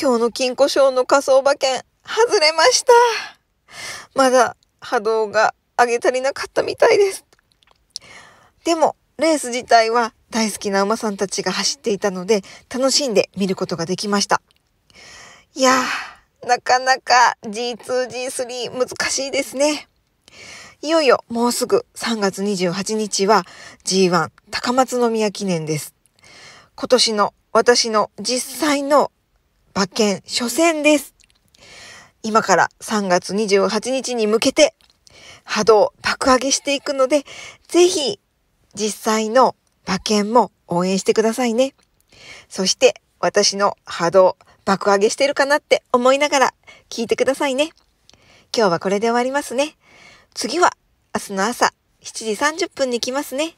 今日の金庫賞の仮想馬券、外れました。まだ波動が上げ足りなかったみたいです。でも、レース自体は大好きな馬さんたちが走っていたので、楽しんで見ることができました。いやー、なかなか G2、G3 難しいですね。いよいよもうすぐ3月28日は G1 高松宮記念です。今年の私の実際の馬券初戦です。今から3月28日に向けて波動爆上げしていくので、ぜひ実際の馬券も応援してくださいね。そして私の波動爆上げしてるかなって思いながら聞いてくださいね。今日はこれで終わりますね。次は明日の朝7時30分に来ますね。